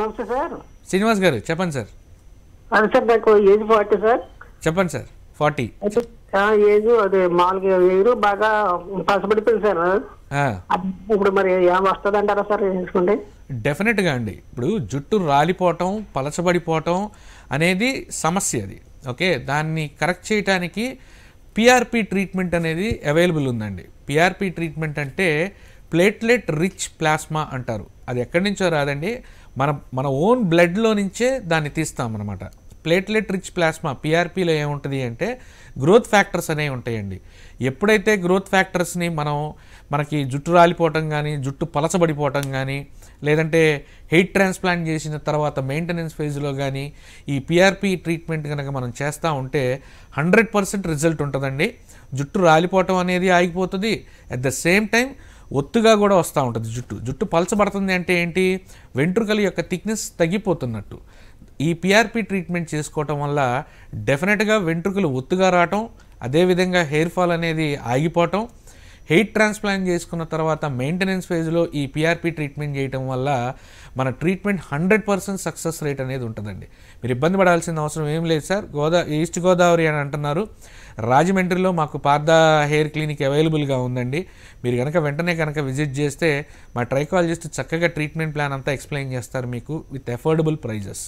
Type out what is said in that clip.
నమస్తే సార్ శ్రీనివాస్ గారు చెప్పండి సార్ అది సార్ నాకు ఏజ్ ఫార్టీ సార్ చెప్పండి సార్ ఫార్టీ ఏజ్ అదే మామూలుగా ఏజ్ బాగా పసపడిపోయింది సార్ ఇప్పుడు మరి ఏం వస్తుంది అంటారా సార్ డెఫినెట్గా అండి ఇప్పుడు జుట్టు రాలిపోవటం పలచబడిపోవటం అనేది సమస్య అది ఓకే దాన్ని కరెక్ట్ చేయడానికి పిఆర్పి ట్రీట్మెంట్ అనేది అవైలబుల్ ఉందండి పిఆర్పి ట్రీట్మెంట్ అంటే ప్లేట్లెట్ రిచ్ ప్లాస్మా అంటారు అది ఎక్కడి నుంచో రాదండి మన మన ఓన్ బ్లడ్లో నుంచే దాన్ని తీస్తాం అనమాట ప్లేట్లెట్ రిచ్ ప్లాస్మా పిఆర్పిలో ఏముంటుంది అంటే గ్రోత్ ఫ్యాక్టర్స్ అనేవి ఉంటాయండి ఎప్పుడైతే గ్రోత్ ఫ్యాక్టర్స్ని మనం మనకి జుట్టు రాలిపోవటం కానీ జుట్టు పలసబడిపోవటం కానీ లేదంటే హెయిట్ ట్రాన్స్ప్లాంట్ చేసిన తర్వాత మెయింటెనెన్స్ ఫేజ్లో కానీ ఈ పిఆర్పి ట్రీట్మెంట్ కనుక మనం చేస్తూ ఉంటే హండ్రెడ్ పర్సెంట్ రిజల్ట్ ఉంటుందండి జుట్టు రాలిపోవటం అనేది ఆగిపోతుంది అట్ ద సేమ్ టైం ఒత్తుగా కూడా వస్తూ ఉంటుంది జుట్టు జుట్టు పలచబడుతుంది అంటే ఏంటి వెంట్రుకల యొక్క థిక్నెస్ తగ్గిపోతున్నట్టు ఈ పిఆర్పి ట్రీట్మెంట్ చేసుకోవటం వల్ల డెఫినెట్గా వెంట్రుకలు ఒత్తుగా రావటం అదేవిధంగా హెయిర్ ఫాల్ అనేది ఆగిపోవటం హెయిట్ ట్రాన్స్ప్లాంట్ చేసుకున్న తర్వాత మెయింటెనెన్స్ ఫేజ్లో ఈ పిఆర్పి ట్రీట్మెంట్ చేయటం వల్ల మన treatment hundred percent success rate అనేది ఉంటుందండి మీరు ఇబ్బంది పడాల్సిన అవసరం ఏం లేదు సార్ గోదా ఈస్ట్ గోదావరి అని అంటున్నారు రాజమండ్రిలో మాకు పార్ద హెయిర్ క్లినిక్ అవైలబుల్గా ఉందండి మీరు కనుక వెంటనే కనుక విజిట్ చేస్తే మా ట్రైకాలజిస్ట్ చక్కగా ట్రీట్మెంట్ ప్లాన్ అంతా ఎక్స్ప్లెయిన్ చేస్తారు మీకు విత్ అఫోర్డబుల్ ప్రైజెస్